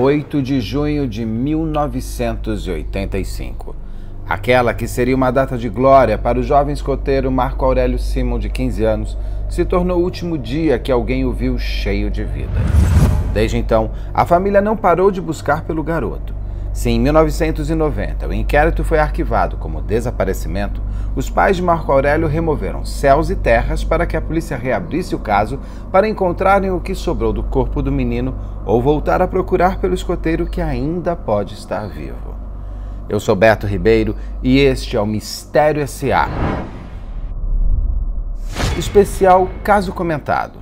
8 de junho de 1985. Aquela que seria uma data de glória para o jovem escoteiro Marco Aurélio Simon, de 15 anos, se tornou o último dia que alguém o viu cheio de vida. Desde então, a família não parou de buscar pelo garoto. Se em 1990 o inquérito foi arquivado como desaparecimento, os pais de Marco Aurélio removeram céus e terras para que a polícia reabrisse o caso para encontrarem o que sobrou do corpo do menino ou voltar a procurar pelo escoteiro que ainda pode estar vivo. Eu sou Beto Ribeiro e este é o Mistério S.A. Especial Caso Comentado.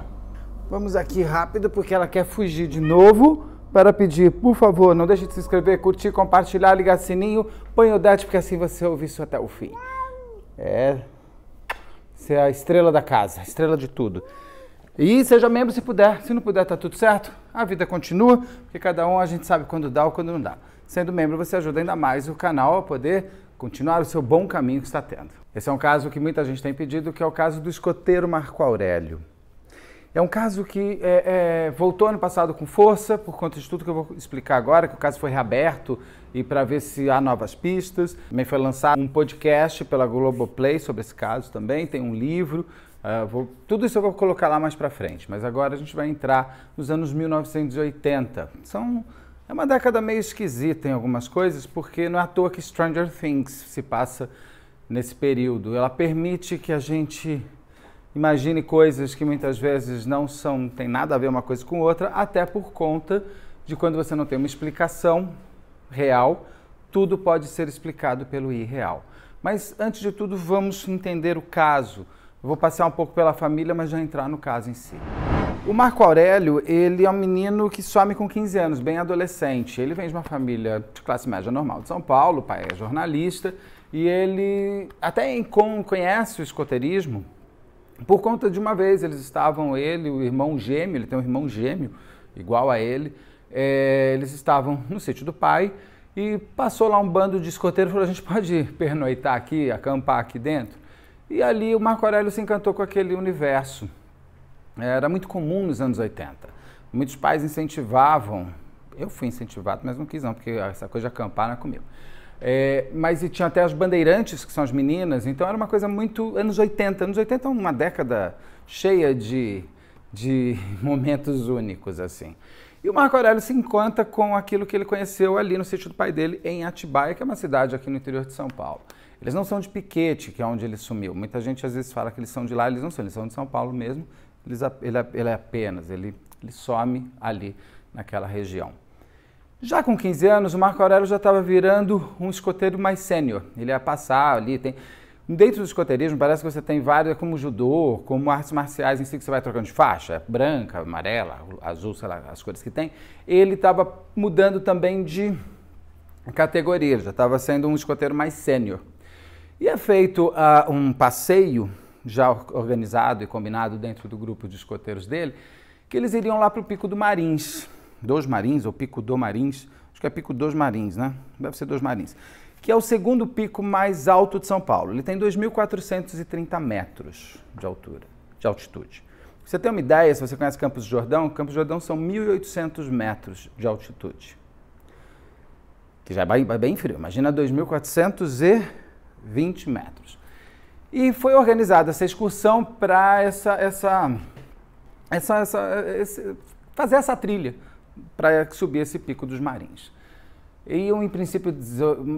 Vamos aqui rápido porque ela quer fugir de novo para pedir, por favor, não deixe de se inscrever, curtir, compartilhar, ligar sininho, põe o dedo porque assim você ouve isso até o fim. É ser é a estrela da casa, a estrela de tudo. E seja membro se puder. Se não puder, tá tudo certo. A vida continua, porque cada um a gente sabe quando dá ou quando não dá. Sendo membro, você ajuda ainda mais o canal a poder continuar o seu bom caminho que está tendo. Esse é um caso que muita gente tem pedido, que é o caso do escoteiro Marco Aurélio. É um caso que é, é, voltou ano passado com força, por conta de tudo que eu vou explicar agora, que o caso foi reaberto e para ver se há novas pistas. Também foi lançado um podcast pela Globoplay sobre esse caso também, tem um livro. Uh, vou, tudo isso eu vou colocar lá mais para frente, mas agora a gente vai entrar nos anos 1980. São, é uma década meio esquisita em algumas coisas, porque não é à toa que Stranger Things se passa nesse período. Ela permite que a gente imagine coisas que muitas vezes não são, não tem nada a ver uma coisa com outra, até por conta de quando você não tem uma explicação real, tudo pode ser explicado pelo irreal. Mas antes de tudo, vamos entender o caso. Eu vou passar um pouco pela família, mas já entrar no caso em si. O Marco Aurélio, ele é um menino que some com 15 anos, bem adolescente. Ele vem de uma família de classe média normal de São Paulo, o pai é jornalista, e ele até conhece o escoteirismo por conta de uma vez. Eles estavam, ele, o irmão gêmeo, ele tem um irmão gêmeo igual a ele, é, eles estavam no sítio do pai e passou lá um bando de escoteiros e falou: a gente pode pernoitar aqui, acampar aqui dentro? E ali o Marco Aurélio se encantou com aquele universo. Eh, era muito comum nos anos 80. Muitos pais incentivavam, eu fui incentivado, mas não quis não, porque essa coisa de acampar não é comigo. É, mas e tinha até as bandeirantes, que são as meninas, então era uma coisa muito anos 80. Anos 80 é uma década cheia de, de momentos únicos, assim. E o Marco Aurélio se encanta com aquilo que ele conheceu ali no sítio do pai dele, em Atibaia, que é uma cidade aqui no interior de São Paulo. Eles não são de Piquete, que é onde ele sumiu. Muita gente às vezes fala que eles são de lá, eles não são, eles são de São Paulo mesmo. Eles, ele, ele é apenas, ele, ele some ali naquela região. Já com 15 anos, o Marco Aurélio já estava virando um escoteiro mais sênior. Ele ia passar ali, tem Dentro do escoteirismo, parece que você tem várias, como judô, como artes marciais em si, que você vai trocando de faixa, branca, amarela, azul, sei lá, as cores que tem. Ele estava mudando também de categoria, ele já estava sendo um escoteiro mais sênior. E é feito uh, um passeio, já organizado e combinado dentro do grupo de escoteiros dele, que eles iriam lá para o Pico do Marins, dos Marins, ou Pico do Marins, acho que é Pico dos Marins, né? Deve ser dos Marins que é o segundo pico mais alto de São Paulo. Ele tem 2.430 metros de altura, de altitude. Você tem uma ideia, se você conhece Campos do Jordão, Campos do Jordão são 1.800 metros de altitude. Que já é bem, frio, imagina 2.420 metros. E foi organizada essa excursão para essa, essa, essa, essa fazer essa trilha para subir esse pico dos Marins iam em princípio,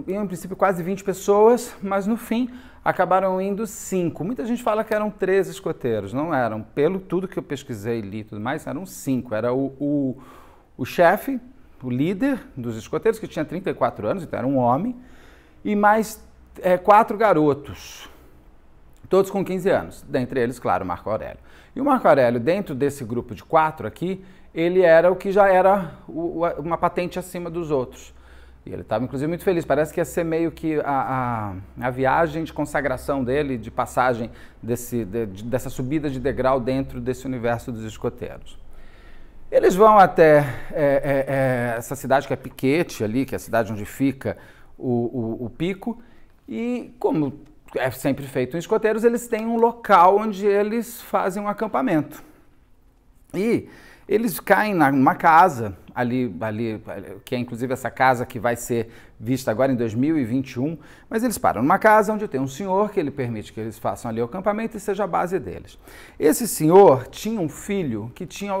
iam em princípio quase 20 pessoas, mas no fim acabaram indo cinco. Muita gente fala que eram três escoteiros, não eram. Pelo tudo que eu pesquisei, li e tudo mais, eram cinco. Era o, o, o chefe, o líder dos escoteiros, que tinha 34 anos, então era um homem, e mais é, quatro garotos, todos com 15 anos, dentre eles, claro, Marco Aurélio. E o Marco Aurélio, dentro desse grupo de quatro aqui, ele era o que já era o, uma patente acima dos outros. E ele estava, inclusive, muito feliz. Parece que ia ser meio que a, a, a viagem de consagração dele, de passagem desse, de, dessa subida de degrau dentro desse universo dos escoteiros. Eles vão até é, é, é, essa cidade que é Piquete, ali, que é a cidade onde fica o, o, o pico, e como é sempre feito em escoteiros, eles têm um local onde eles fazem um acampamento. E eles caem numa casa ali, ali, que é inclusive essa casa que vai ser vista agora em 2021, mas eles param numa casa onde tem um senhor que ele permite que eles façam ali o acampamento e seja a base deles. Esse senhor tinha um filho que tinha.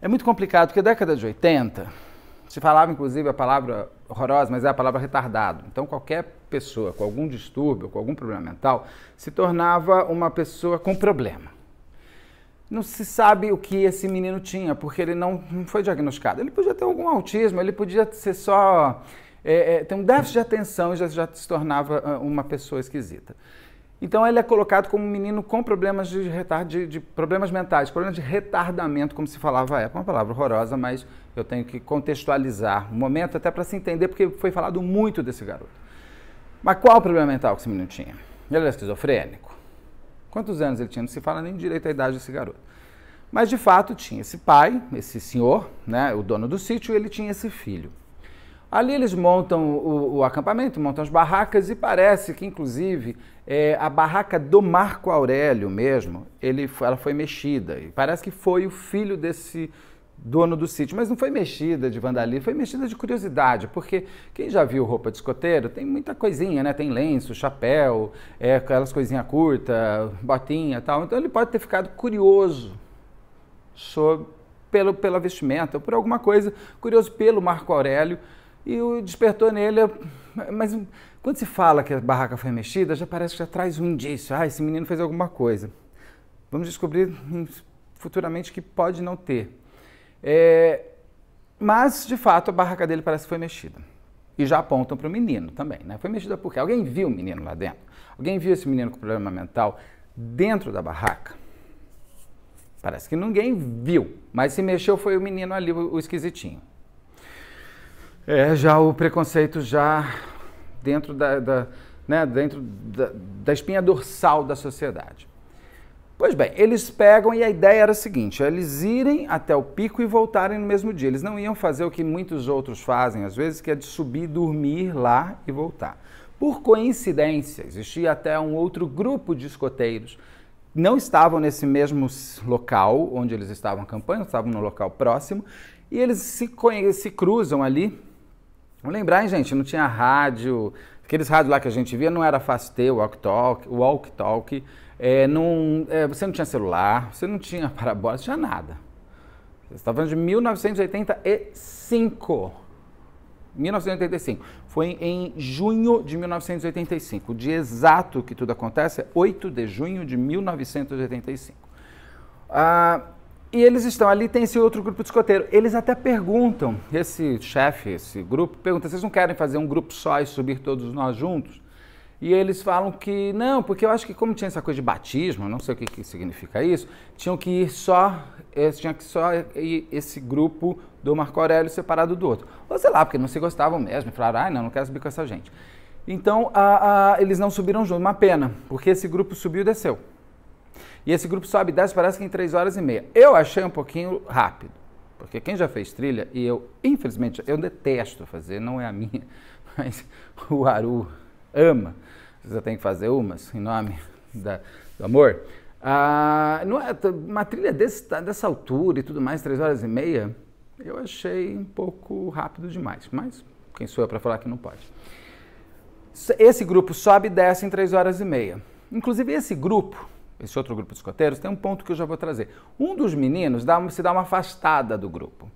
É muito complicado, porque na década de 80, se falava inclusive a palavra horrorosa, mas é a palavra retardado. Então qualquer pessoa com algum distúrbio, com algum problema mental, se tornava uma pessoa com problema não se sabe o que esse menino tinha, porque ele não, não foi diagnosticado. Ele podia ter algum autismo, ele podia ser só. É, é, ter um déficit de atenção e já, já se tornava ah, uma pessoa esquisita. Então ele é colocado como um menino com problemas de retardo, de, de, problemas mentais, problemas de retardamento, como se falava é Uma palavra horrorosa, mas eu tenho que contextualizar o momento até para se entender, porque foi falado muito desse garoto. Mas qual o problema mental que esse menino tinha? Ele era esquizofrênico. Quantos anos ele tinha? Não se fala nem direito à idade desse garoto. Mas de fato tinha esse pai, esse senhor, né, o dono do sítio, ele tinha esse filho. Ali eles montam o, o, acampamento, montam as barracas e parece que, inclusive, é, a barraca do Marco Aurélio mesmo, ele, ela foi mexida. E parece que foi o filho desse dono do sítio. Mas não foi mexida de vandalismo, foi mexida de curiosidade, porque quem já viu roupa de escoteiro tem muita coisinha, né? Tem lenço, chapéu, é, aquelas coisinhas curtas, botinha tal. Então ele pode ter ficado curioso sobre, pelo, pela vestimenta, por alguma coisa, curioso pelo Marco Aurélio, e o despertou nele. Mas quando se fala que a barraca foi mexida, já parece que já traz um indício. Ah, esse menino fez alguma coisa. Vamos descobrir futuramente que pode não ter é, mas, de fato, a barraca dele parece que foi mexida. E já apontam para o menino também, né? Foi mexida porque alguém viu o menino lá dentro. Alguém viu esse menino com problema mental dentro da barraca? Parece que ninguém viu, mas se mexeu foi o menino ali, o, o esquisitinho. É, já o preconceito já dentro da, da né, dentro da, da espinha dorsal da sociedade. Pois bem, eles pegam e a ideia era a seguinte: eles irem até o pico e voltarem no mesmo dia. Eles não iam fazer o que muitos outros fazem, às vezes, que é de subir, dormir lá e voltar. Por coincidência, existia até um outro grupo de escoteiros. Não estavam nesse mesmo local onde eles estavam acampando, estavam no local próximo, e eles se, se cruzam ali. Vamos lembrar, hein, gente, não tinha rádio, aqueles rádios lá que a gente via não era o Walk Talk, Walk Talk é, não, é, você não tinha celular, você não tinha parabólica, você tinha nada. Você está falando de 1985. 1985. Foi em junho de 1985. O dia exato que tudo acontece é 8 de junho de 1985. Ah, e eles estão ali, tem esse outro grupo de escoteiro. Eles até perguntam, esse chefe, esse grupo, pergunta: vocês não querem fazer um grupo só e subir todos nós juntos? E eles falam que não, porque eu acho que como tinha essa coisa de batismo, não sei o que, que significa isso, tinham que ir só, eh, tinha que só ir esse grupo do Marco Aurélio separado do outro. Ou sei lá, porque não se gostavam mesmo, falaram, ai ah, não, não quero subir com essa gente. Então a, a, eles não subiram junto, uma pena, porque esse grupo subiu e desceu. E esse grupo sobe e desce, parece que em 3 horas e meia. Eu achei um pouquinho rápido, porque quem já fez trilha, e eu, infelizmente, eu detesto fazer, não é a minha, mas o Aru ama. Você tem que fazer umas em nome da, do amor. Ah, é, uma trilha desse, dessa altura e tudo mais, três horas e meia, eu achei um pouco rápido demais. Mas quem sou eu para falar que não pode? Esse grupo sobe e desce em três horas e meia. Inclusive, esse grupo, esse outro grupo de escoteiros, tem um ponto que eu já vou trazer. Um dos meninos dá, se dá uma afastada do grupo.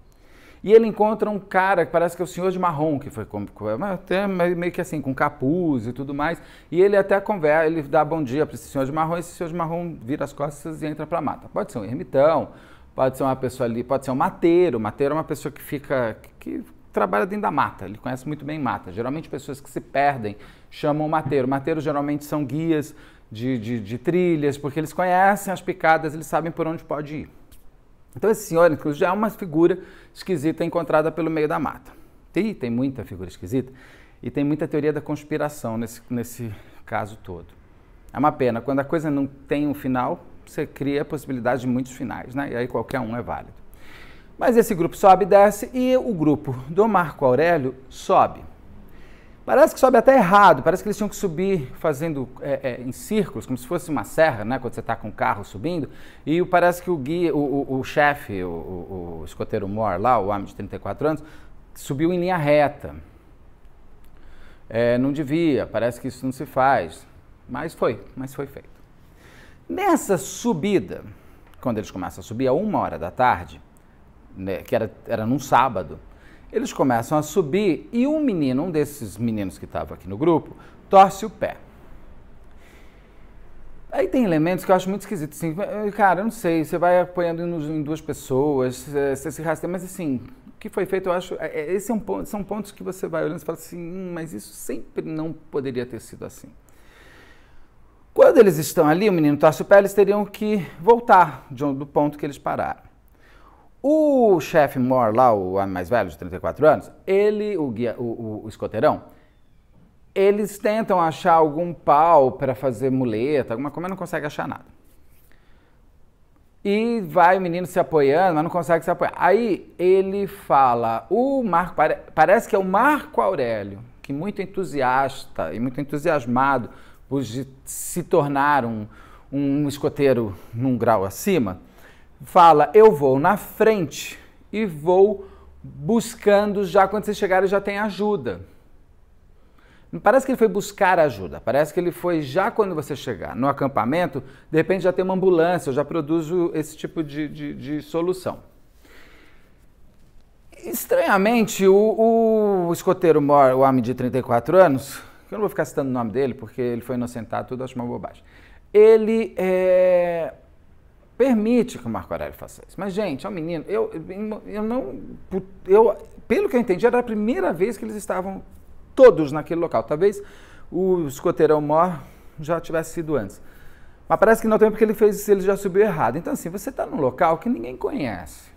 E ele encontra um cara que parece que é o senhor de marrom, que foi até meio que assim, com capuz e tudo mais. E ele até conversa, ele dá bom dia para esse senhor de marrom, e esse senhor de marrom vira as costas e entra para a mata. Pode ser um ermitão, pode ser uma pessoa ali, pode ser um mateiro. Mateiro é uma pessoa que fica, que trabalha dentro da mata, ele conhece muito bem mata. Geralmente pessoas que se perdem chamam mateiro. Mateiro geralmente são guias de, de, de trilhas, porque eles conhecem as picadas, eles sabem por onde pode ir. Então esse senhor, inclusive, já é uma figura esquisita encontrada pelo meio da mata. E tem muita figura esquisita e tem muita teoria da conspiração nesse, nesse caso todo. É uma pena, quando a coisa não tem um final, você cria a possibilidade de muitos finais, né? E aí qualquer um é válido. Mas esse grupo sobe e desce e o grupo do Marco Aurélio sobe. Parece que sobe até errado, parece que eles tinham que subir fazendo é, é, em círculos, como se fosse uma serra, né? Quando você está com o carro subindo. E parece que o guia, o, o, o chefe, o, o, escoteiro Moore lá, o homem de 34 anos, subiu em linha reta. É, não devia, parece que isso não se faz. Mas foi, mas foi feito. Nessa subida, quando eles começam a subir a uma hora da tarde, né, que era, era num sábado, eles começam a subir e um menino, um desses meninos que estava aqui no grupo, torce o pé. Aí tem elementos que eu acho muito esquisito, assim, eh, cara, eu não sei, você vai apoiando em duas pessoas, você se rasteia, mas assim, o que foi feito, eu acho, é, é, esses é um ponto, são pontos que você vai olhando e fala assim, hum, mas isso sempre não poderia ter sido assim. Quando eles estão ali, o menino torce o pé, eles teriam que voltar do ponto que eles pararam. O chefe Moore lá, o homem mais velho, de 34 anos, ele, o, guia, o, o escoteirão, eles tentam achar algum pau para fazer muleta, alguma coisa, mas não consegue achar nada. E vai o menino se apoiando, mas não consegue se apoiar. Aí ele fala, o Marco, parece que é o Marco Aurélio, que muito entusiasta e muito entusiasmado por se tornar um, um escoteiro num grau acima, fala eu vou na frente e vou buscando já quando vocês chegarem já tem ajuda. Parece que ele foi buscar ajuda, parece que ele foi já quando você chegar no acampamento, de repente já tem uma ambulância, eu já produzo esse tipo de, de, de solução. Estranhamente, o, o escoteiro Mor, o homem de 34 anos, que eu não vou ficar citando o nome dele porque ele foi inocentado, tudo acho uma bobagem. Ele é, permite que o Marco Aurélio faça isso. Mas, gente, é um menino. Eu, eu não. Eu, pelo que eu entendi, era a primeira vez que eles estavam todos naquele local. Talvez o escoteirão mor já tivesse sido antes. Mas parece que não tem porque ele fez isso, ele já subiu errado. Então, assim, você está num local que ninguém conhece.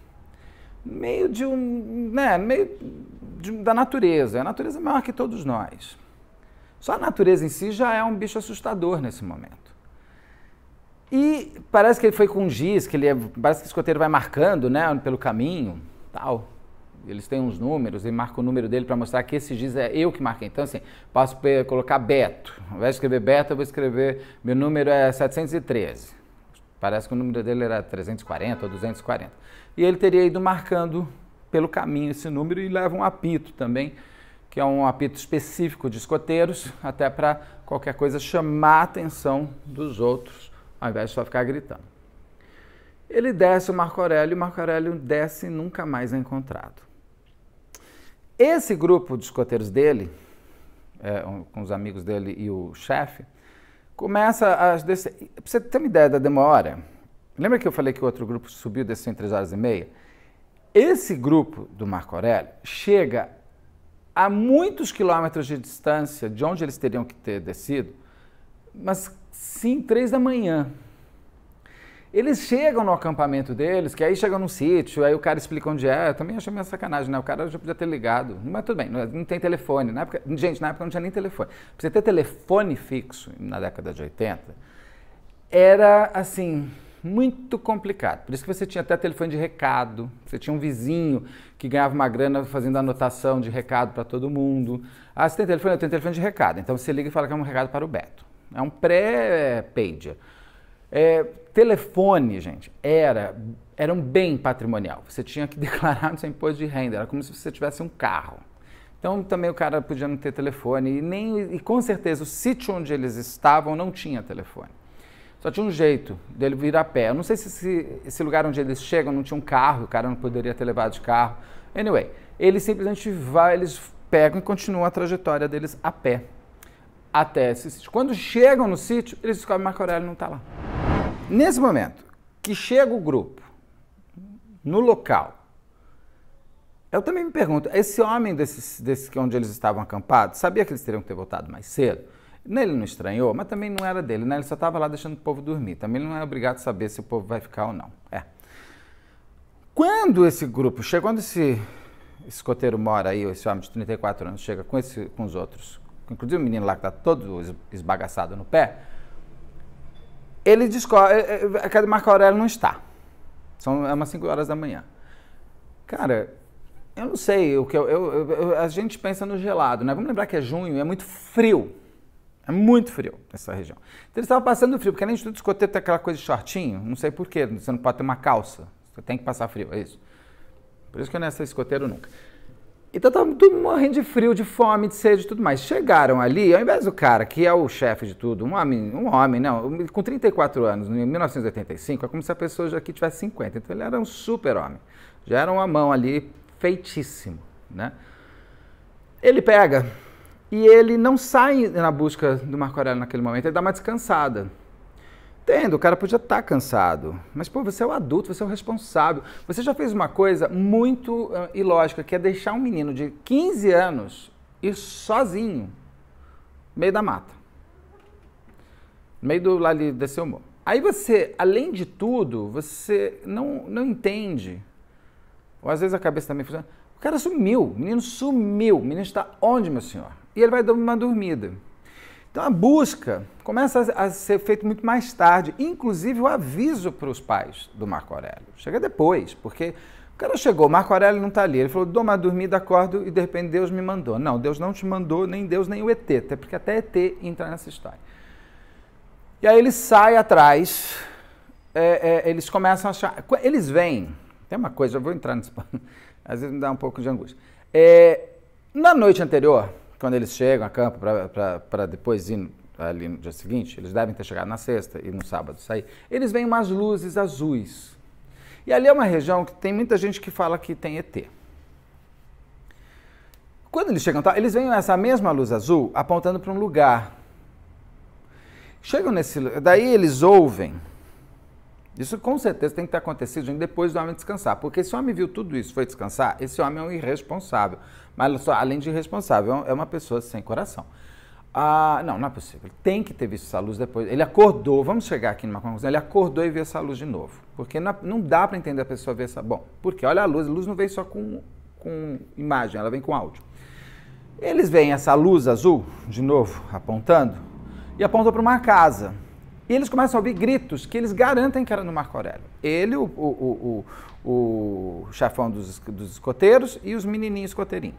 Meio de um. Né, meio de, da natureza. A natureza é maior que todos nós. Só a natureza em si já é um bicho assustador nesse momento. E parece que ele foi com giz, que ele é, parece que o escoteiro vai marcando, né, pelo caminho, tal. Eles têm uns números, ele marca o número dele para mostrar que esse giz é eu que marquei. Então, assim, posso colocar Beto. Ao invés de escrever Beto, eu vou escrever. Meu número é 713. Parece que o número dele era 340 ou 240. E ele teria ido marcando pelo caminho esse número e leva um apito também, que é um apito específico de escoteiros, até para qualquer coisa chamar a atenção dos outros ao invés de só ficar gritando. Ele desce o Marco Aurélio e o Marco Aurélio desce e nunca mais é encontrado. Esse grupo de escoteiros dele, é, com os amigos dele e o chefe, começa a descer. Pra você ter uma ideia da demora, lembra que eu falei que o outro grupo subiu, desceu em três horas e meia? Esse grupo do Marco Aurélio chega a muitos quilômetros de distância de onde eles teriam que ter descido, mas Sim, três da manhã. Eles chegam no acampamento deles, que aí chegam num sítio, aí o cara explica onde é. Eu também achei minha sacanagem, né? O cara já podia ter ligado. Mas tudo bem, é, não tem telefone. Na época, gente, na época não tinha nem telefone. Pra você ter telefone fixo na década de 80, era assim, muito complicado. Por isso que você tinha até telefone de recado, você tinha um vizinho que ganhava uma grana fazendo anotação de recado para todo mundo. Ah, você tem telefone? Eu tenho telefone de recado. Então você liga e fala que é um recado para o Beto. É um pré-pager. É, telefone, gente, era, era um bem patrimonial. Você tinha que declarar no seu imposto de renda. Era como se você tivesse um carro. Então também o cara podia não ter telefone. E, nem, e com certeza o sítio onde eles estavam não tinha telefone. Só tinha um jeito dele vir a pé. Eu não sei se esse, esse lugar onde eles chegam não tinha um carro, o cara não poderia ter levado de carro. Anyway, eles simplesmente vai, eles pegam e continuam a trajetória deles a pé até esse sítio. Quando chegam no sítio, eles descobrem que Marco Aurélio não está lá. Nesse momento que chega o grupo no local, eu também me pergunto, esse homem desse, desse onde eles estavam acampados, sabia que eles teriam que ter voltado mais cedo? Né, ele não estranhou, mas também não era dele, né? Ele só estava lá deixando o povo dormir. Também não é obrigado a saber se o povo vai ficar ou não. É. Quando esse grupo chega, quando esse escoteiro mora aí, esse homem de 34 anos chega com, esse, com os outros inclusive o menino lá que está todo esbagaçado no pé, ele descobre. É, é, a Marco Aurélio não está. São é umas 5 horas da manhã. Cara, eu não sei o que eu, eu, eu, a gente pensa no gelado, né? Vamos lembrar que é junho, é muito frio. É muito frio nessa região. Então ele estava passando frio, porque além de tudo escoteiro tem é aquela coisa de shortinho, não sei porquê, você não pode ter uma calça, você tem que passar frio, é isso. Por isso que eu não ia ser escoteiro nunca. Então tava tá tudo morrendo de frio, de fome, de sede e tudo mais. Chegaram ali, ao invés do cara, que é o chefe de tudo, um homem, um homem, não, com 34 anos, em 1985, é como se a pessoa já aqui tivesse 50. Então ele era um super-homem. Já era uma mão ali, feitíssimo, né? Ele pega e ele não sai na busca do Marco Aurélio naquele momento, ele dá uma descansada entendo, o cara podia estar tá cansado. Mas, pô, você é o adulto, você é o responsável. Você já fez uma coisa muito uh, ilógica, que é deixar um menino de 15 anos ir sozinho, no meio da mata. No meio do, lá ali, desse humor. Aí você, além de tudo, você não, não entende. Ou às vezes a cabeça também funciona. O cara sumiu, o menino sumiu. O menino está onde, meu senhor? E ele vai dar uma dormida. Então a busca começa a ser feita muito mais tarde, inclusive o aviso para os pais do Marco Aurélio. Chega depois, porque o cara chegou, Marco Aurélio não está ali, ele falou, dou uma dormida, acordo e de repente Deus me mandou. Não, Deus não te mandou, nem Deus, nem o ET, até porque até ET entra nessa história. E aí ele sai atrás, é, é, eles começam a achar, eles vêm, tem uma coisa, eu vou entrar nesse às vezes me dá um pouco de angústia. É, na noite anterior, quando eles chegam a campo para depois ir ali no dia seguinte, eles devem ter chegado na sexta e no sábado sair, eles veem umas luzes azuis. E ali é uma região que tem muita gente que fala que tem ET. Quando eles chegam, eles veem essa mesma luz azul apontando para um lugar. Chegam nesse, daí eles ouvem. Isso com certeza tem que ter acontecido depois do homem descansar, porque esse homem viu tudo isso, foi descansar, esse homem é um irresponsável. Mas só, além de irresponsável, é, é uma pessoa sem coração. Ah, não, não é possível. tem que ter visto essa luz depois. Ele acordou, vamos chegar aqui numa conclusão, ele acordou e viu essa luz de novo. Porque não, não dá para entender a pessoa ver essa. Bom, porque olha a luz, a luz não vem só com, com imagem, ela vem com áudio. Eles veem essa luz azul, de novo, apontando, e apontam para uma casa. E eles começam a ouvir gritos que eles garantem que era no Marco Aurélio. Ele, o, o, o, o chefão dos, dos escoteiros e os menininhos escoteirinhos.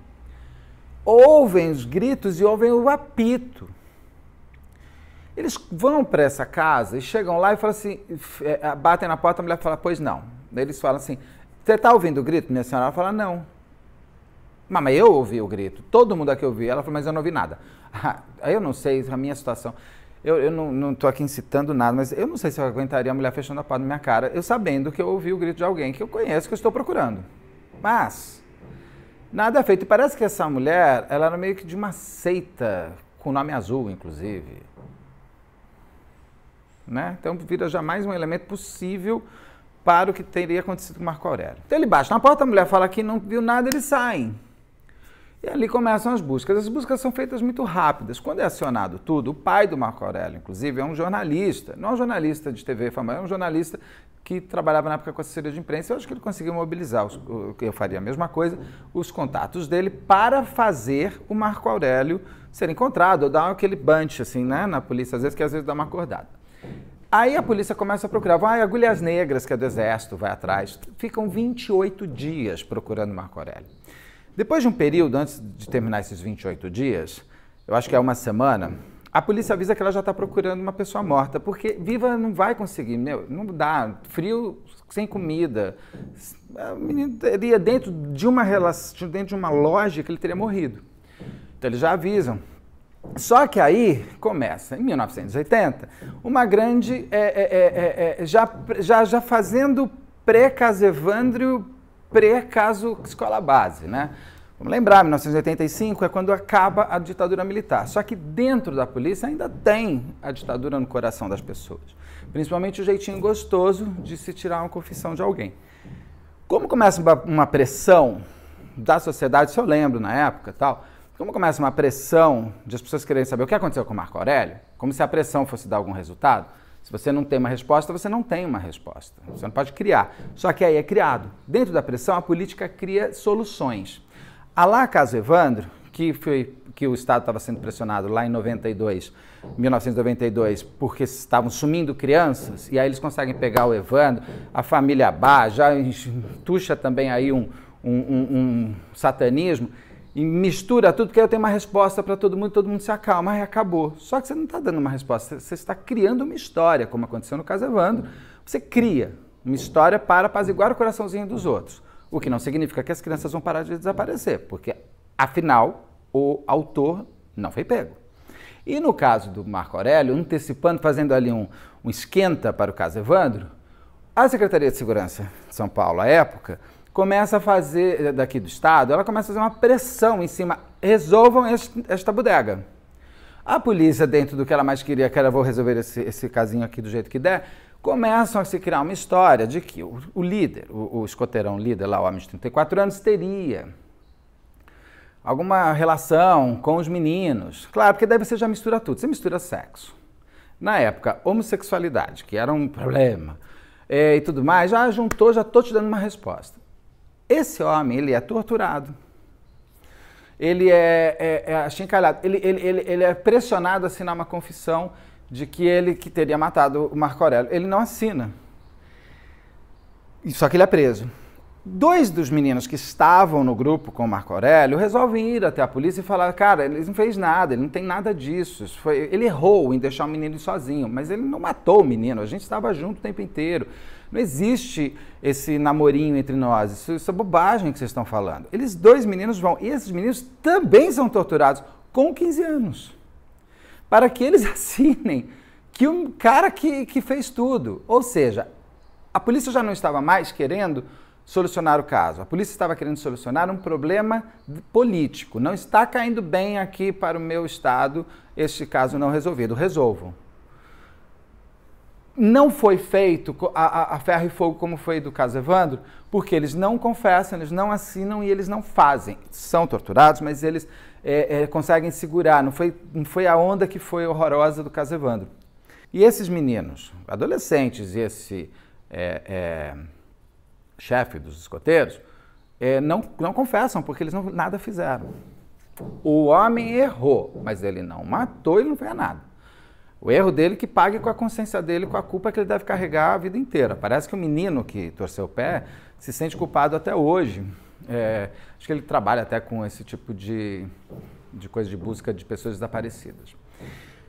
Ouvem os gritos e ouvem o apito. Eles vão para essa casa e chegam lá e falam assim, é, é, batem na porta, a mulher fala, pois não. Eles falam assim, você está ouvindo o grito? Minha senhora fala, não. Mas eu ouvi o grito, todo mundo aqui ouviu. Ela fala: mas eu não ouvi nada. Ah, eu não sei, a minha situação. Eu, eu não estou aqui incitando nada, mas eu não sei se eu aguentaria a mulher fechando a porta na minha cara, eu sabendo que eu ouvi o grito de alguém que eu conheço, que eu estou procurando. Mas, nada é feito. E parece que essa mulher, ela era meio que de uma seita, com nome azul, inclusive. Né? Então vira jamais um elemento possível para o que teria acontecido com Marco Aurélio. Então ele bate na porta, a mulher fala que não viu nada, eles saem. E ali começam as buscas. As buscas são feitas muito rápidas. Quando é acionado tudo, o pai do Marco Aurélio, inclusive, é um jornalista, não é um jornalista de TV famosa, é um jornalista que trabalhava na época com assessoria de imprensa. Eu acho que ele conseguiu mobilizar, os, eu faria a mesma coisa, os contatos dele para fazer o Marco Aurélio ser encontrado, ou dar aquele bunch, assim, né, na polícia, às vezes, que às vezes dá uma acordada. Aí a polícia começa a procurar. Vai, Agulhas Negras, que é do Exército, vai atrás. Ficam 28 dias procurando o Marco Aurélio. Depois de um período, antes de terminar esses 28 dias, eu acho que é uma semana, a polícia avisa que ela já está procurando uma pessoa morta, porque viva não vai conseguir, meu, não dá, frio, sem comida. O menino teria dentro de uma relação, dentro de uma ele teria morrido. Então eles já avisam. Só que aí começa, em 1980, uma grande, é, é, é, já, é, é, já, já fazendo pré-Casevandrio pré caso escola base, né? Vamos lembrar, 1985 é quando acaba a ditadura militar. Só que dentro da polícia ainda tem a ditadura no coração das pessoas. Principalmente o jeitinho gostoso de se tirar uma confissão de alguém. Como começa uma pressão da sociedade, se eu lembro na época tal, como começa uma pressão de as pessoas quererem saber o que aconteceu com o Marco Aurélio, como se a pressão fosse dar algum resultado, se você não tem uma resposta, você não tem uma resposta. Você não pode criar. Só que aí é criado. Dentro da pressão, a política cria soluções. A lá Caso Evandro, que foi que o Estado estava sendo pressionado lá em 92, 1992, porque estavam sumindo crianças, e aí eles conseguem pegar o Evandro, a família Bar, já tuxa também aí um, um, um, um satanismo, e mistura tudo, porque eu tenho uma resposta para todo mundo, todo mundo se acalma e acabou. Só que você não está dando uma resposta, você está criando uma história, como aconteceu no caso Evandro. Você cria uma história para apaziguar o coraçãozinho dos outros. O que não significa que as crianças vão parar de desaparecer, porque afinal o autor não foi pego. E no caso do Marco Aurélio, antecipando, fazendo ali um, um esquenta para o caso Evandro, a Secretaria de Segurança de São Paulo, à época, começa a fazer, daqui do Estado, ela começa a fazer uma pressão em cima. Resolvam este, esta bodega. A polícia, dentro do que ela mais queria, que era vou resolver esse, esse casinho aqui do jeito que der, começam a se criar uma história de que o, o líder, o, o, escoteirão líder lá, o homem de 34 anos, teria alguma relação com os meninos. Claro, porque deve você já mistura tudo. Você mistura sexo. Na época, homossexualidade, que era um problema, é, e tudo mais, já juntou, já estou te dando uma resposta. Esse homem, ele é torturado. Ele é, é, é achincalhado. Ele, ele, ele, ele é pressionado a assinar uma confissão de que ele que teria matado o Marco Aurélio. Ele não assina. Só que ele é preso. Dois dos meninos que estavam no grupo com o Marco Aurélio resolvem ir até a polícia e falar: cara, ele não fez nada, ele não tem nada disso. Foi... ele errou em deixar o menino sozinho, mas ele não matou o menino, a gente estava junto o tempo inteiro. Não existe esse namorinho entre nós. Isso, isso é bobagem que vocês estão falando. Eles dois meninos vão. E esses meninos também são torturados com 15 anos. Para que eles assinem que um cara que, que fez tudo. Ou seja, a polícia já não estava mais querendo solucionar o caso. A polícia estava querendo solucionar um problema político. Não está caindo bem aqui para o meu estado este caso não resolvido. Resolvam não foi feito a, a, a, ferro e fogo como foi do caso Evandro, porque eles não confessam, eles não assinam e eles não fazem. São torturados, mas eles é, é, conseguem segurar. Não foi, não foi a onda que foi horrorosa do caso Evandro. E esses meninos, adolescentes, e esse é, é chefe dos escoteiros, é, não, não confessam, porque eles não, nada fizeram. O homem errou, mas ele não matou, ele não fez nada. O erro dele que pague com a consciência dele, com a culpa que ele deve carregar a vida inteira. Parece que o menino que torceu o pé se sente culpado até hoje. É, acho que ele trabalha até com esse tipo de, de coisa de busca de pessoas desaparecidas.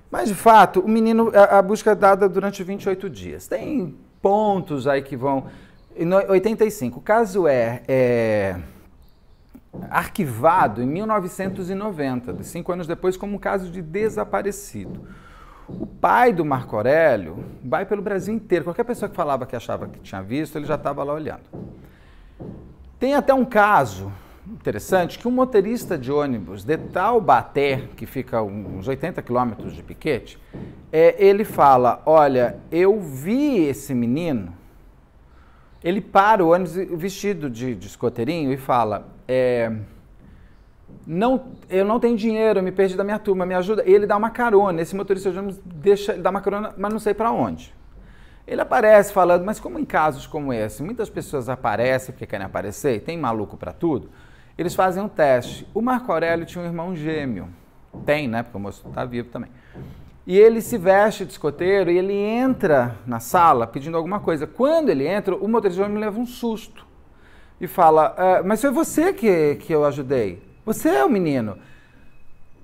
Mas, de fato, o menino, a, a busca é dada durante 28 dias. Tem pontos aí que vão. Em 85, o caso é, é arquivado em 1990, cinco anos depois, como um caso de desaparecido. O pai do Marco Aurélio vai pelo Brasil inteiro. Qualquer pessoa que falava que achava que tinha visto, ele já estava lá olhando. Tem até um caso interessante que um motorista de ônibus de Taubaté, que fica uns 80 quilômetros de Piquete, é, ele fala: Olha, eu vi esse menino. Ele para o ônibus vestido de, de escoteirinho e fala: é, não, eu não tenho dinheiro, me perdi da minha turma, me ajuda. E ele dá uma carona, esse motorista de ônibus deixa, ele dá uma carona, mas não sei para onde. Ele aparece falando, mas como em casos como esse, muitas pessoas aparecem porque querem aparecer, tem maluco para tudo, eles fazem um teste. O Marco Aurélio tinha um irmão gêmeo. Tem, né? Porque o moço está vivo também. E ele se veste de escoteiro e ele entra na sala pedindo alguma coisa. Quando ele entra, o motorista me leva um susto e fala: ah, Mas foi você que, que eu ajudei. Você é o um menino.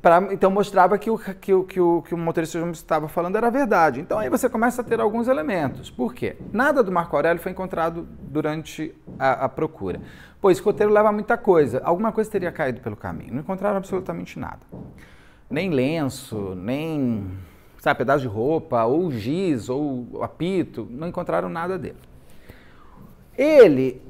Pra, então mostrava que o que o, que o, que o motorista estava falando era verdade. Então aí você começa a ter alguns elementos. Por quê? Nada do Marco Aurélio foi encontrado durante a, a procura. Pois escoteiro leva muita coisa. Alguma coisa teria caído pelo caminho. Não encontraram absolutamente nada. Nem lenço, nem sabe, pedaço de roupa, ou giz, ou apito. Não encontraram nada dele. Ele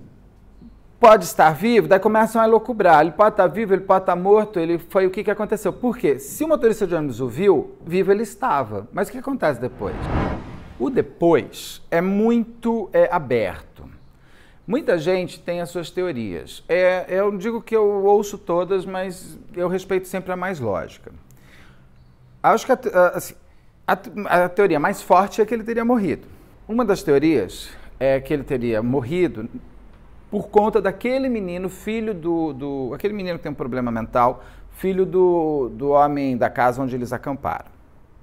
pode estar vivo, daí começam a lucubrar. Ele pode estar vivo, ele pode estar morto, ele foi o que, que aconteceu. Por quê? Se o motorista de ônibus o viu, vivo ele estava. Mas o que acontece depois? O depois é muito é, aberto. Muita gente tem as suas teorias. É, eu digo que eu ouço todas, mas eu respeito sempre a mais lógica. Acho que a, a, assim, a, a teoria mais forte é que ele teria morrido. Uma das teorias é que ele teria morrido por conta daquele menino, filho do, do. aquele menino que tem um problema mental, filho do, do homem da casa onde eles acamparam.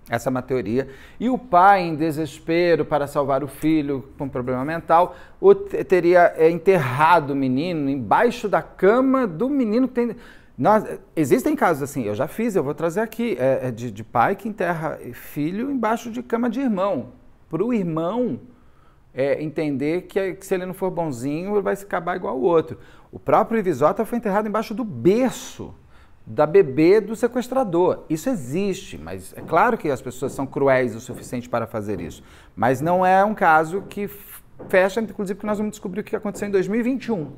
Essa é uma teoria. E o pai, em desespero para salvar o filho com problema mental, o teria é, enterrado o menino embaixo da cama do menino que tem. Nós, existem casos assim, eu já fiz, eu vou trazer aqui, é, é de, de pai que enterra filho embaixo de cama de irmão. Para o irmão é, entender que, que, se ele não for bonzinho, ele vai se acabar igual o outro. O próprio Ivisota foi enterrado embaixo do berço da bebê do sequestrador. Isso existe, mas é claro que as pessoas são cruéis o suficiente para fazer isso. Mas não é um caso que fecha, inclusive, que nós vamos descobrir o que aconteceu em 2021.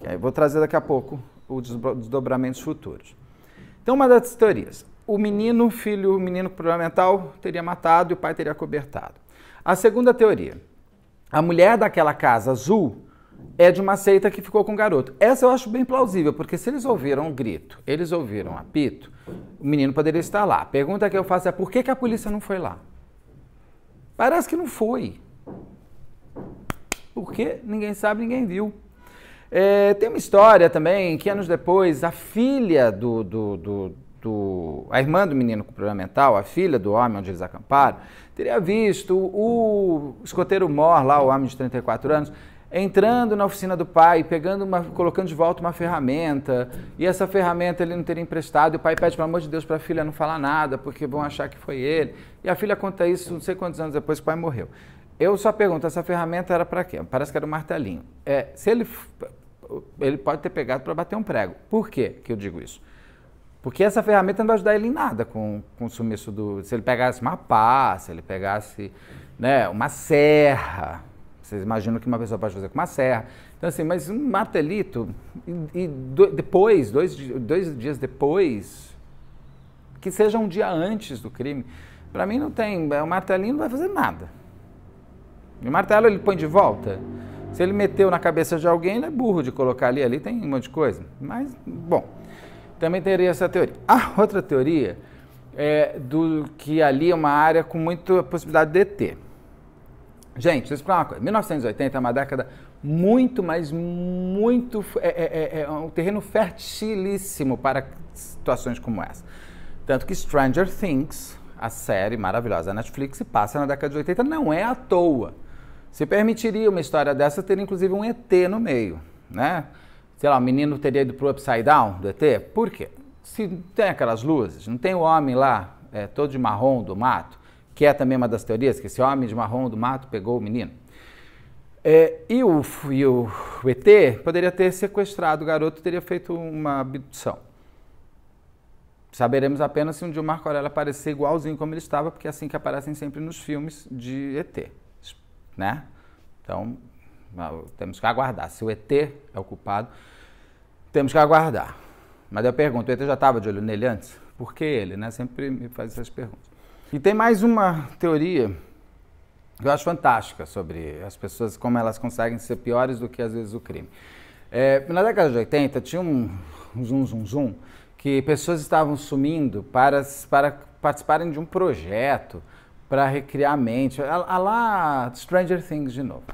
Que vou trazer daqui a pouco os desdobramentos futuros. Então, uma das teorias. O menino, filho, o menino mental teria matado e o pai teria cobertado. A segunda teoria a mulher daquela casa azul é de uma seita que ficou com o garoto. Essa eu acho bem plausível, porque se eles ouviram um grito, eles ouviram um apito, o menino poderia estar lá. A pergunta que eu faço é por que, que a polícia não foi lá? Parece que não foi. Porque ninguém sabe, ninguém viu. É, tem uma história também que anos depois, a filha do, do, do do, a irmã do menino com problema mental, a filha do homem onde eles acamparam, teria visto o escoteiro Mor, lá, o homem de 34 anos, entrando na oficina do pai, pegando uma, colocando de volta uma ferramenta, e essa ferramenta ele não teria emprestado, e o pai pede, pelo amor de Deus, para a filha não falar nada, porque vão achar que foi ele. E a filha conta isso não sei quantos anos depois que o pai morreu. Eu só pergunto, essa ferramenta era para quê? Parece que era um martelinho. É, se ele, ele pode ter pegado para bater um prego. Por quê que eu digo isso? Porque essa ferramenta não vai ajudar ele em nada com, com o sumiço do. Se ele pegasse uma pá, se ele pegasse né, uma serra. Vocês imaginam que uma pessoa pode fazer com uma serra. Então, assim, mas um martelito, e, e do, depois, dois, dois dias depois, que seja um dia antes do crime, para mim não tem. O é martelinho não vai fazer nada. E o martelo ele põe de volta. Se ele meteu na cabeça de alguém, ele é burro de colocar ali, ali tem um monte de coisa. Mas, bom. Também teria essa teoria. A outra teoria é do que ali é uma área com muita possibilidade de ET. Gente, deixa eu explicar uma coisa. 1980 é uma década muito, mas muito. É, é, é, é, um terreno fertilíssimo para situações como essa. Tanto que Stranger Things, a série maravilhosa da Netflix, se passa na década de 80, não é à toa. Se permitiria uma história dessa ter inclusive um ET no meio, né? sei lá, o menino teria ido para o Upside Down do ET? Por quê? Se tem aquelas luzes, não tem o homem lá, é, todo de marrom do mato, que é também uma das teorias, que esse homem de marrom do mato pegou o menino. É, e, o, e o ET poderia ter sequestrado o garoto, teria feito uma abdução. Saberemos apenas se um dia o Marco Aurélio aparecer igualzinho como ele estava, porque é assim que aparecem sempre nos filmes de ET, né? Então, temos que aguardar. Se o ET é o culpado, temos que aguardar. Mas eu pergunto, o ET já estava de olho nele antes? Por que ele? Né? Sempre me faz essas perguntas. E tem mais uma teoria que eu acho fantástica sobre as pessoas, como elas conseguem ser piores do que às vezes o crime. É, na década de 80 tinha um, um zoom, zoom, zoom, que pessoas estavam sumindo para, para participarem de um projeto para recriar a mente. A, a lá Stranger Things de novo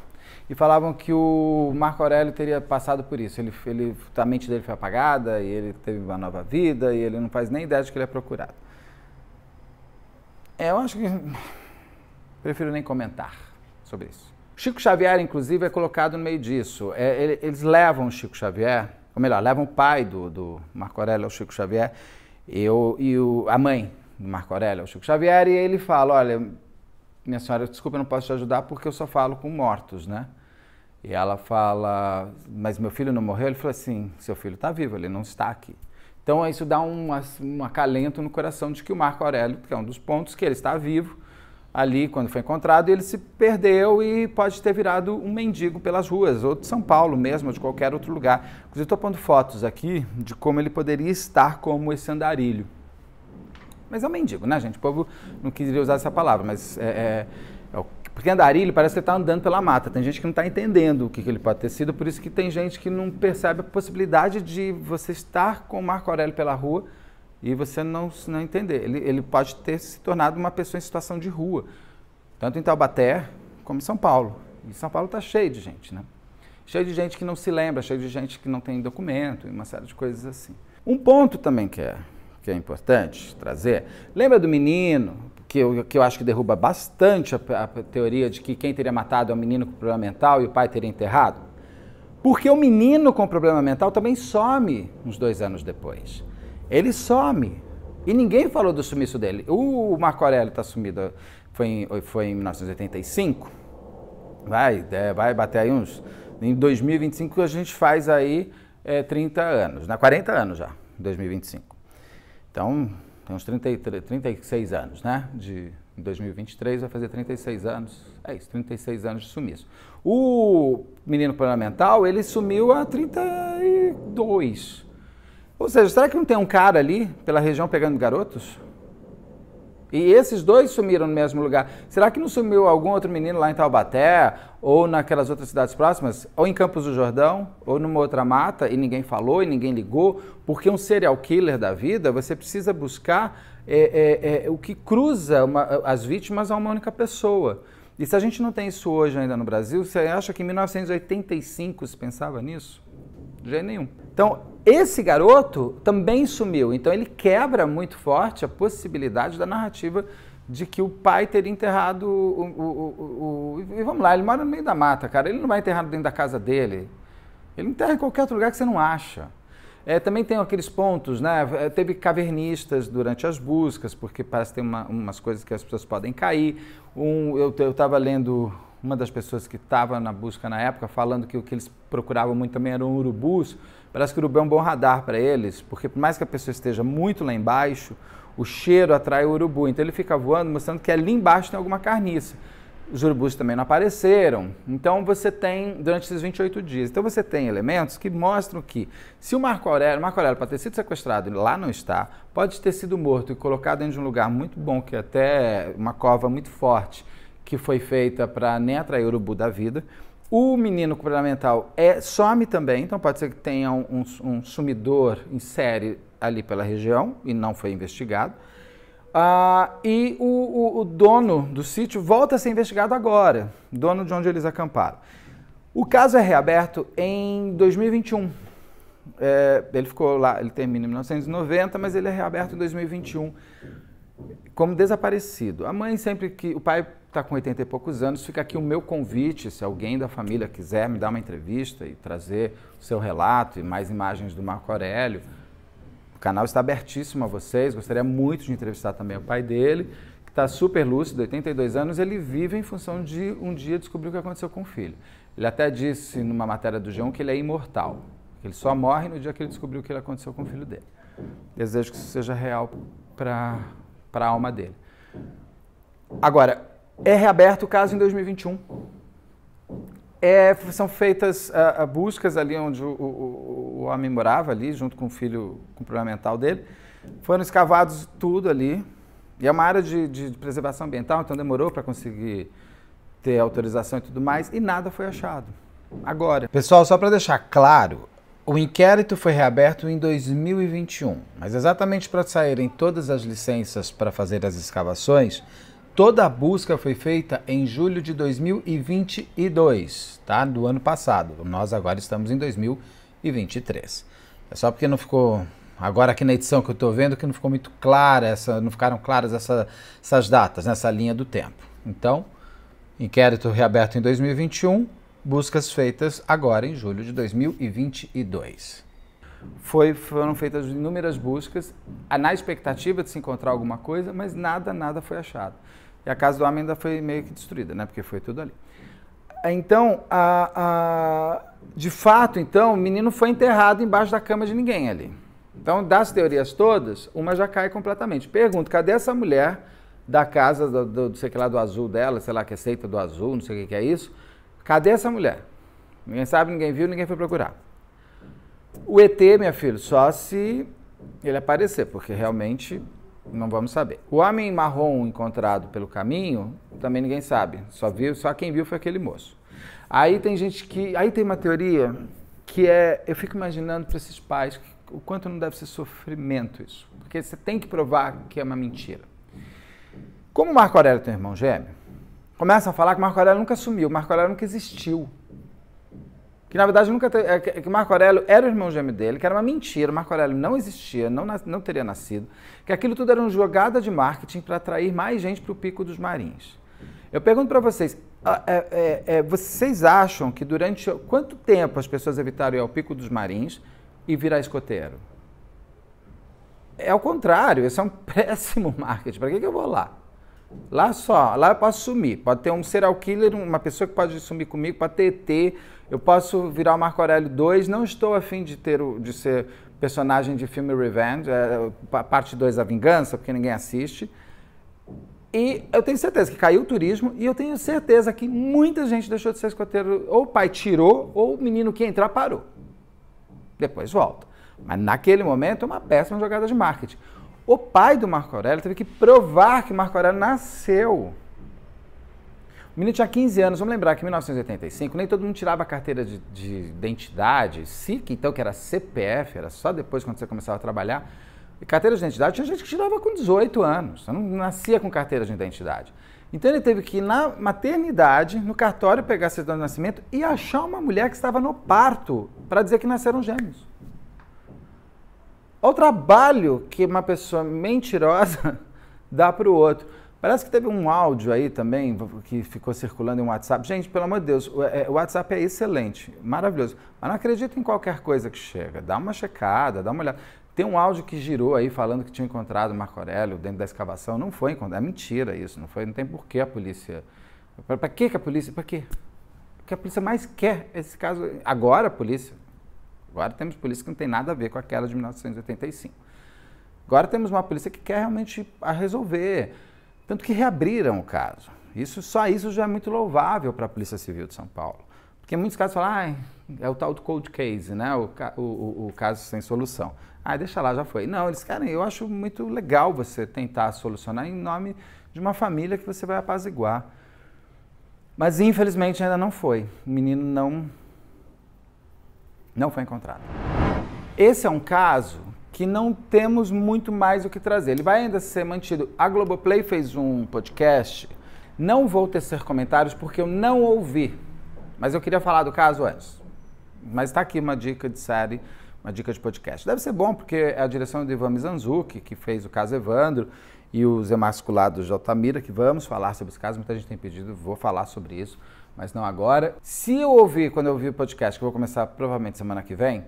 e falavam que o Marco Aurélio teria passado por isso. Ele, ele, a mente dele foi apagada e ele teve uma nova vida e ele não faz nem ideia de que ele é procurado. É, eu acho que prefiro nem comentar sobre isso. Chico Xavier, inclusive, é colocado no meio disso. É, ele, eles levam o Chico Xavier, ou melhor, levam o pai do, do Marco Aurélio ao Chico Xavier o e o, a mãe do Marco Aurélio ao Chico Xavier, e ele fala: olha, minha senhora, desculpa, eu não posso te ajudar porque eu só falo com mortos, né? E ela fala, mas meu filho não morreu? Ele falou assim, seu filho está vivo, ele não está aqui. Então isso dá um, um acalento no coração de que o Marco Aurélio, que é um dos pontos, que ele está vivo ali quando foi encontrado, ele se perdeu e pode ter virado um mendigo pelas ruas, ou de São Paulo mesmo, ou de qualquer outro lugar. Inclusive estou pondo fotos aqui de como ele poderia estar como esse andarilho. Mas é um mendigo, né, gente? O povo não queria usar essa palavra, mas é, é, é o porque andarilho parece que ele está andando pela mata. Tem gente que não está entendendo o que, que, ele pode ter sido, por isso que tem gente que não percebe a possibilidade de você estar com o Marco Aurélio pela rua e você não, não entender. Ele, ele pode ter se tornado uma pessoa em situação de rua, tanto em Taubaté como em São Paulo. E São Paulo está cheio de gente, né? Cheio de gente que não se lembra, cheio de gente que não tem documento, e uma série de coisas assim. Um ponto também que é que é importante trazer. Lembra do menino, que eu, que eu acho que derruba bastante a, a teoria de que quem teria matado é o um menino com problema mental e o pai teria enterrado? Porque o menino com problema mental também some uns dois anos depois. Ele some. E ninguém falou do sumiço dele. O Marco Aurélio está sumido, foi em, foi em 1985. Vai, é, vai bater aí uns. Em 2025 a gente faz aí é, 30 anos, né? 40 anos já, 2025. Então, tem uns 33, 36 anos, né? De 2023 vai fazer 36 anos, é isso, 36 anos de sumiço. O menino parlamentar, ele sumiu há 32. Ou seja, será que não tem um cara ali pela região pegando garotos? E esses dois sumiram no mesmo lugar. Será que não sumiu algum outro menino lá em Taubaté, ou naquelas outras cidades próximas, ou em Campos do Jordão, ou numa outra mata, e ninguém falou, e ninguém ligou? Porque um serial killer da vida, você precisa buscar é, é, é, o que cruza uma, as vítimas a uma única pessoa. E se a gente não tem isso hoje ainda no Brasil, você acha que em 1985 se pensava nisso? de jeito nenhum. Então, esse garoto também sumiu. Então, ele quebra muito forte a possibilidade da narrativa de que o pai teria enterrado o, o, o, o, E vamos lá, ele mora no meio da mata, cara. Ele não vai enterrar dentro da casa dele. Ele enterra em qualquer outro lugar que você não acha. É, também tem aqueles pontos, né? É, teve cavernistas durante as buscas, porque parece que tem uma, umas coisas que as pessoas podem cair. Um, eu estava lendo uma das pessoas que estava na busca na época, falando que o que eles procuravam muito também eram urubus. Parece que o urubu é um bom radar para eles, porque por mais que a pessoa esteja muito lá embaixo, o cheiro atrai o urubu. Então ele fica voando, mostrando que ali embaixo tem alguma carniça. Os urubus também não apareceram. Então você tem, durante esses 28 dias, então você tem elementos que mostram que se o Marco Aurélio, Marco Aurélio pode ter sido sequestrado e lá não está, pode ter sido morto e colocado dentro de um lugar muito bom, que é até uma cova muito forte, que foi feita para nem atrair o urubu da vida. O menino comportamental é, some também, então pode ser que tenha um, um, um sumidor em série ali pela região e não foi investigado. Ah, e o, o, o, dono do sítio volta a ser investigado agora, dono de onde eles acamparam. O caso é reaberto em 2021. É, ele ficou lá, ele termina em 1990, mas ele é reaberto em 2021 como desaparecido. A mãe sempre que o pai está com 80 e poucos anos, fica aqui o meu convite, se alguém da família quiser me dar uma entrevista e trazer o seu relato e mais imagens do Marco Aurélio, o canal está abertíssimo a vocês, gostaria muito de entrevistar também o pai dele, que está super lúcido, 82 anos, ele vive em função de um dia descobrir o que aconteceu com o filho. Ele até disse numa matéria do João que ele é imortal, que ele só morre no dia que ele descobriu o que aconteceu com o filho dele. Desejo que isso seja real para a alma dele. Agora, é reaberto o caso em 2021. É, são feitas ah, ah, buscas ali onde o, o, o, homem morava, ali, junto com o filho com o problema mental dele. Foram escavados tudo ali. E é uma área de, de preservação ambiental, então demorou para conseguir ter autorização e tudo mais, e nada foi achado. Agora. Pessoal, só para deixar claro, o inquérito foi reaberto em 2021, mas exatamente para saírem todas as licenças para fazer as escavações, Toda a busca foi feita em julho de 2022, tá? Do ano passado. Nós agora estamos em 2023. É só porque não ficou agora aqui na edição que eu estou vendo que não ficou muito clara essa, não ficaram claras essa, essas datas nessa né? linha do tempo. Então, inquérito reaberto em 2021, buscas feitas agora em julho de 2022. Foi, foram feitas inúmeras buscas, na expectativa de se encontrar alguma coisa, mas nada, nada foi achado. E a casa do homem ainda foi meio que destruída, né? Porque foi tudo ali. Então, a, a, de fato, então, o menino foi enterrado embaixo da cama de ninguém ali. Então, das teorias todas, uma já cai completamente. Pergunto, cadê essa mulher da casa do, do, do sei lá, do azul dela, sei lá, que é seita do azul, não sei o que, que é isso? Cadê essa mulher? Ninguém sabe, ninguém viu, ninguém foi procurar. O ET, minha filha, só se ele aparecer, porque realmente não vamos saber. O homem marrom encontrado pelo caminho, também ninguém sabe. Só viu, só quem viu foi aquele moço. Aí tem gente que, aí tem uma teoria que é, eu fico imaginando para esses pais o quanto não deve ser sofrimento isso, porque você tem que provar que é uma mentira. Como Marco Aurélio tem um irmão gêmeo, começa a falar que Marco Aurélio nunca sumiu, Marco Aurélio nunca existiu que na verdade nunca teve, é, é, que Marco Aurélio era o irmão gêmeo dele, que era uma mentira, Marco Aurélio não existia, não, não teria nascido, que aquilo tudo era uma jogada de marketing para atrair mais gente para o Pico dos Marins. Eu pergunto para vocês, é, é, é, vocês acham que durante quanto tempo as pessoas evitaram ir ao Pico dos Marins e virar escoteiro? É ao contrário, esse é um péssimo marketing. Para que, que eu vou lá? Lá só, lá eu posso sumir. Pode ter um serial killer, uma pessoa que pode sumir comigo, pode ter ET, eu posso virar o Marco Aurélio 2, não estou afim de ter de ser personagem de filme Revenge, é, é parte 2 da vingança, porque ninguém assiste. E eu tenho certeza que caiu o turismo e eu tenho certeza que muita gente deixou de ser escoteiro. Ou o pai tirou, ou o menino que entrar parou. Depois volta. Mas naquele momento é uma péssima jogada de marketing. O pai do Marco Aurélio teve que provar que Marco Aurélio nasceu o menino tinha 15 anos, vamos lembrar que em 1985 nem todo mundo tirava a carteira de, de identidade, SIC, então, que era CPF, era só depois quando você começava a trabalhar. E carteira de identidade tinha gente que tirava com 18 anos, você não nascia com carteira de identidade. Então ele teve que ir na maternidade, no cartório, pegar certidão de nascimento e achar uma mulher que estava no parto para dizer que nasceram gêmeos. Olha o trabalho que uma pessoa mentirosa dá para o outro. Parece que teve um áudio aí também que ficou circulando em WhatsApp. Gente, pelo amor de Deus, o é, é, WhatsApp é excelente, maravilhoso. Mas não acredita em qualquer coisa que chega. Dá uma checada, dá uma olhada. Tem um áudio que girou aí falando que tinha encontrado Marco Aurélio dentro da escavação. Não foi encontrado. É mentira isso, não foi. Não tem porquê a polícia. Para que a polícia? Para quê? O que a polícia mais quer esse caso. Agora a polícia. Agora temos polícia que não tem nada a ver com aquela de 1985. Agora temos uma polícia que quer realmente resolver. Tanto que reabriram o caso. Isso, só isso já é muito louvável para a Polícia Civil de São Paulo. Porque muitos casos falam, ah, é o tal do cold case, né? O, o, o caso sem solução. Ah, deixa lá, já foi. Não, eles querem, eu acho muito legal você tentar solucionar em nome de uma família que você vai apaziguar. Mas infelizmente ainda não foi. O menino não, não foi encontrado. Esse é um caso que não temos muito mais o que trazer. Ele vai ainda ser mantido. A Globoplay fez um podcast. Não vou tecer comentários porque eu não ouvi. Mas eu queria falar do caso antes. Mas está aqui uma dica de série, uma dica de podcast. Deve ser bom porque é a direção do Ivan Mizanzuki, que fez o caso Evandro, e os emasculados de Altamira, que vamos falar sobre esse caso. Muita gente tem pedido, vou falar sobre isso mas não agora. Se eu ouvir, quando eu ouvir o podcast, que eu vou começar provavelmente semana que vem,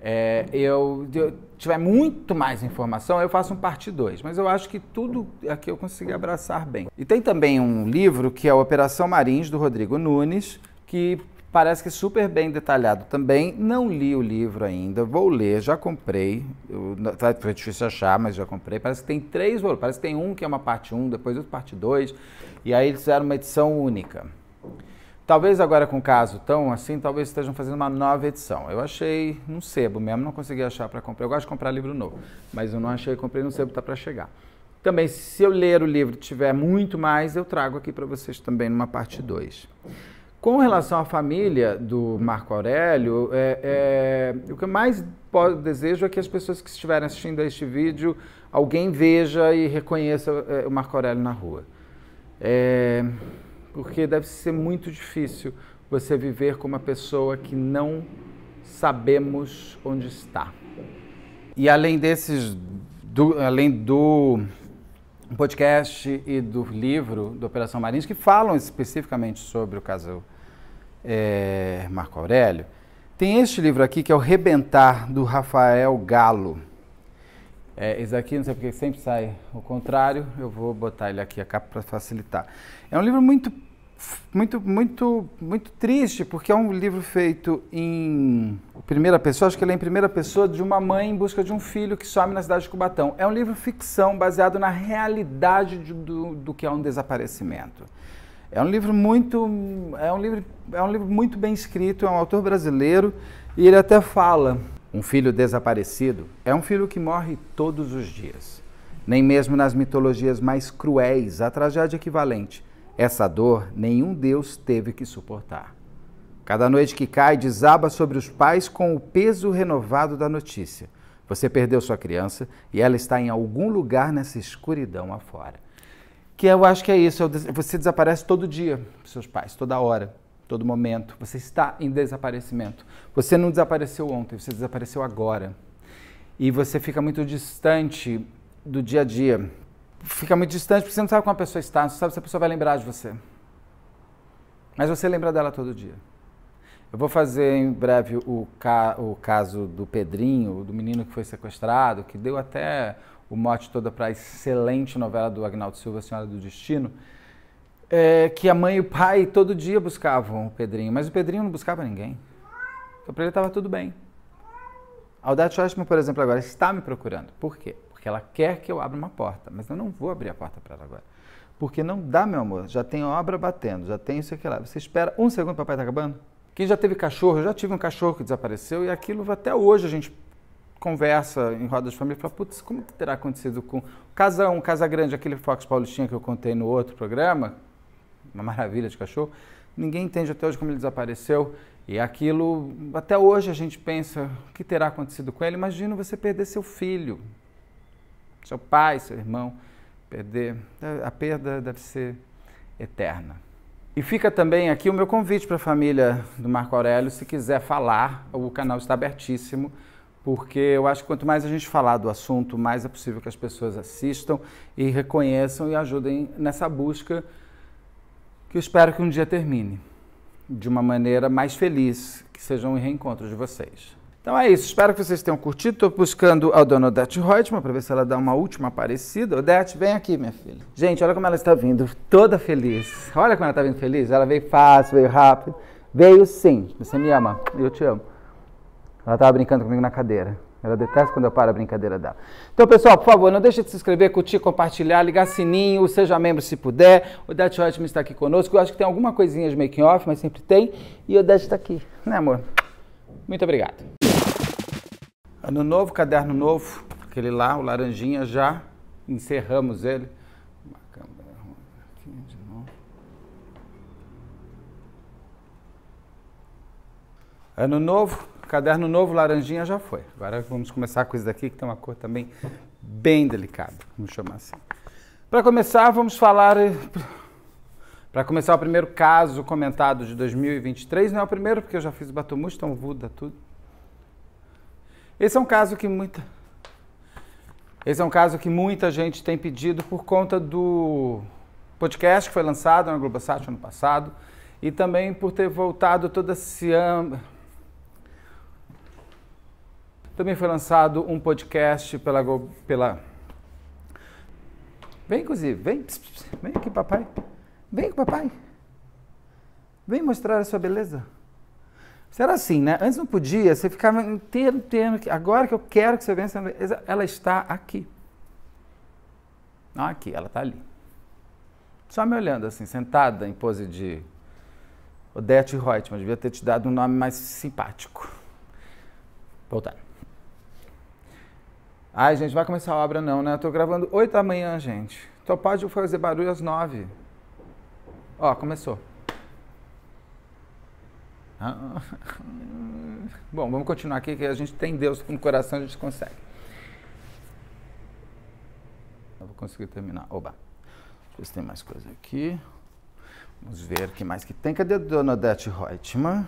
é, eu, eu, tiver muito mais informação, eu faço um parte 2. Mas eu acho que tudo aqui eu consegui abraçar bem. E tem também um livro que é Operação Marins, do Rodrigo Nunes, que Parece que é super bem detalhado também. Não li o livro ainda, vou ler, já comprei. Eu, tá, foi tá difícil achar, mas já comprei. Parece que tem três volumes. Parece que tem um que é uma parte 1, um, depois outra parte 2. E aí eles fizeram uma edição única. Talvez agora com o caso tão assim, talvez estejam fazendo uma nova edição. Eu achei no sebo mesmo, não consegui achar para comprar. Eu gosto de comprar livro novo, mas eu não achei, comprei no sebo, está para chegar. Também, se eu ler o livro e tiver muito mais, eu trago aqui para vocês também numa parte 2. Com relação à família do Marco Aurélio, é, é, o que eu mais desejo é que as pessoas que estiverem assistindo a este vídeo, alguém veja e reconheça é, o Marco Aurélio na rua. É, porque deve ser muito difícil você viver com uma pessoa que não sabemos onde está. E além desses, do, além do podcast e do livro do Operação Marins, que falam especificamente sobre o caso é, Marco Aurélio, tem este livro aqui que é o Rebentar, do Rafael Galo. É, esse aqui, não sei porque sempre sai o contrário, eu vou botar ele aqui a capa para facilitar. É um livro muito, muito, muito, muito triste, porque é um livro feito em primeira pessoa, acho que ele é em primeira pessoa, de uma mãe em busca de um filho que some na cidade de Cubatão. É um livro ficção baseado na realidade de, do, do que é um desaparecimento. É um livro muito, é um livro, é um livro muito bem escrito, é um autor brasileiro e ele até fala um filho desaparecido é um filho que morre todos os dias. Nem mesmo nas mitologias mais cruéis a tragédia equivalente. Essa dor nenhum deus teve que suportar. Cada noite que cai desaba sobre os pais com o peso renovado da notícia. Você perdeu sua criança e ela está em algum lugar nessa escuridão afora. Que eu acho que é isso, é você desaparece todo dia, seus pais, toda hora todo momento. Você está em desaparecimento. Você não desapareceu ontem, você desapareceu agora. E você fica muito distante do dia a dia. Fica muito distante porque você não sabe como a pessoa está, não sabe se a pessoa vai lembrar de você. Mas você lembra dela todo dia. Eu vou fazer em breve o, ca o caso do Pedrinho, do menino que foi sequestrado, que deu até o mote todo para a excelente novela do Agnaldo Silva, Senhora do Destino é, que a mãe e o pai todo dia buscavam o Pedrinho, mas o Pedrinho não buscava ninguém. Então para ele estava tudo bem. A Aldate Oshman, por exemplo, agora está me procurando. Por quê? Porque ela quer que eu abra uma porta, mas eu não vou abrir a porta para ela agora. Porque não dá, meu amor, já tem obra batendo, já tem isso aqui lá. Você espera um segundo, papai está acabando? Quem já teve cachorro, eu já tive um cachorro que desapareceu e aquilo até hoje a gente conversa em roda de família e fala, putz, como terá acontecido com casa casão, Casa Grande, aquele Fox Paulistinha que eu contei no outro programa, uma maravilha de cachorro, ninguém entende até hoje como ele desapareceu. E aquilo, até hoje a gente pensa, o que terá acontecido com ele? Imagina você perder seu filho, seu pai, seu irmão, perder. A perda deve ser eterna. E fica também aqui o meu convite para a família do Marco Aurélio, se quiser falar, o canal está abertíssimo, porque eu acho que quanto mais a gente falar do assunto, mais é possível que as pessoas assistam e reconheçam e ajudem nessa busca que eu espero que um dia termine de uma maneira mais feliz, que seja um reencontro de vocês. Então é isso, espero que vocês tenham curtido. Estou buscando a dona Odete Reutemann para ver se ela dá uma última aparecida. Odete, vem aqui, minha filha. Gente, olha como ela está vindo, toda feliz. Olha como ela está vindo feliz. Ela veio fácil, veio rápido. Veio sim. Você me ama, eu te amo. Ela estava brincando comigo na cadeira. Ela detesta quando eu paro a brincadeira dela. Então, pessoal, por favor, não deixe de se inscrever, curtir, compartilhar, ligar sininho, seja membro se puder. O Dete Ótimo está aqui conosco. Eu acho que tem alguma coisinha de making off, mas sempre tem. E o Dete está aqui, né, amor? Muito obrigado. Ano novo, caderno novo, aquele lá, o laranjinha, já encerramos ele. Ano novo, caderno novo, laranjinha, já foi. Agora vamos começar com isso daqui, que tem uma cor também bem delicada, vamos chamar assim. Para começar, vamos falar... Para começar, o primeiro caso comentado de 2023, não é o primeiro, porque eu já fiz o Batomush, então vuda tudo. Esse é um caso que muita... Esse é um caso que muita gente tem pedido por conta do podcast que foi lançado na Globosat ano passado e também por ter voltado todo esse também foi lançado um podcast pela. pela... Vem, inclusive, vem. Pss, pss, vem aqui, papai. Vem com papai. Vem mostrar a sua beleza. Será assim, né? Antes não podia, você ficava inteiro, inteiro. Agora que eu quero que você venha, ela está aqui. Não aqui, ela está ali. Só me olhando assim, sentada em pose de Odete Reutemann. Devia ter te dado um nome mais simpático. Voltando. Ai, gente, vai começar a obra não, né? Eu tô gravando 8 da manhã, gente. Então pode fazer barulho às 9. Ó, começou. Ah. Bom, vamos continuar aqui, que a gente tem Deus no coração, a gente consegue. Eu vou conseguir terminar. Oba. Deixa eu ver se tem mais coisa aqui. Vamos ver o que mais que tem. Cadê a dona Odete Reutemann?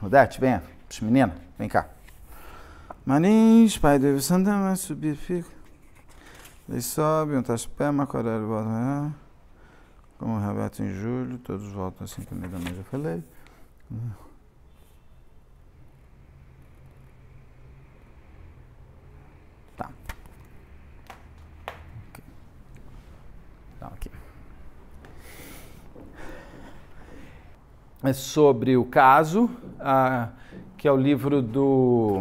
Odete, vem menino vem cá. Marins, pai do Ivo Santa, subir, fica. Eles sobem, um tacho pé, macorelho, volta. Né? Como o Roberto em julho, todos voltam assim também da manhã, já falei. Tá. Okay. Tá, aqui. É sobre o caso. Ah, que é o livro do.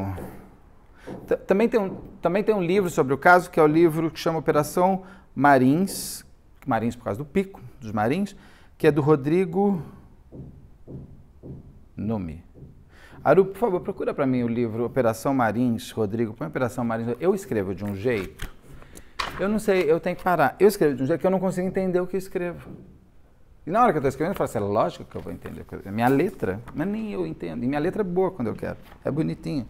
Também tem, um, também tem um livro sobre o caso, que é o livro que chama Operação Marins, Marins por causa do pico dos Marins, que é do Rodrigo Nome. Aru, por favor, procura para mim o livro Operação Marins, Rodrigo. Põe Operação Marins. Eu escrevo de um jeito. Eu não sei, eu tenho que parar. Eu escrevo de um jeito que eu não consigo entender o que eu escrevo. E na hora que eu estou escrevendo, eu falo assim, é lógico que eu vou entender. É minha letra, mas nem eu entendo. E minha letra é boa quando eu quero. É bonitinha.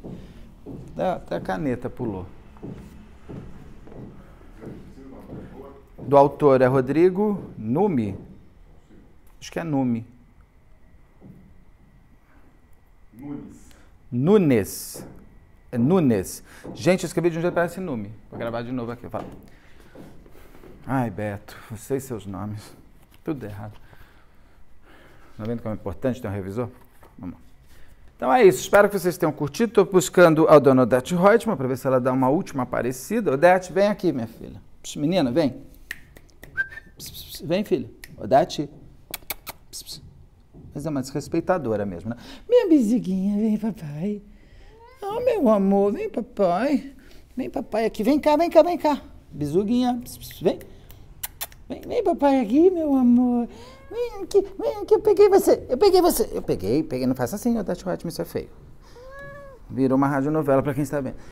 Até a caneta pulou. Do autor é Rodrigo Nume. Acho que é Nume. Nunes. Nunes. É Nunes. Gente, eu escrevi de um jeito que parece Nume. Vou gravar de novo aqui. Fala. Ai, Beto, você sei seus nomes. Tudo errado. Está vendo como é importante ter um revisor? Vamos lá. Então é isso, espero que vocês tenham curtido. Estou buscando a dona Odete Reutemann para ver se ela dá uma última aparecida. Odete, vem aqui, minha filha. Pss, menina, vem. Pss, pss, vem, filha. Odete. Mas é uma desrespeitadora mesmo, né? Minha beziguinha, vem, papai. Ah, oh, meu amor, vem, papai. Vem, papai, aqui. Vem cá, vem cá, vem cá. Bizuguinha, vem. Vem, vem, papai, aqui, meu amor. Vem aqui, vem aqui, eu peguei você, eu peguei você. Eu peguei, peguei, não faça assim, ô Tati Hotman, isso é feio. Virou uma rádio novela pra quem está vendo.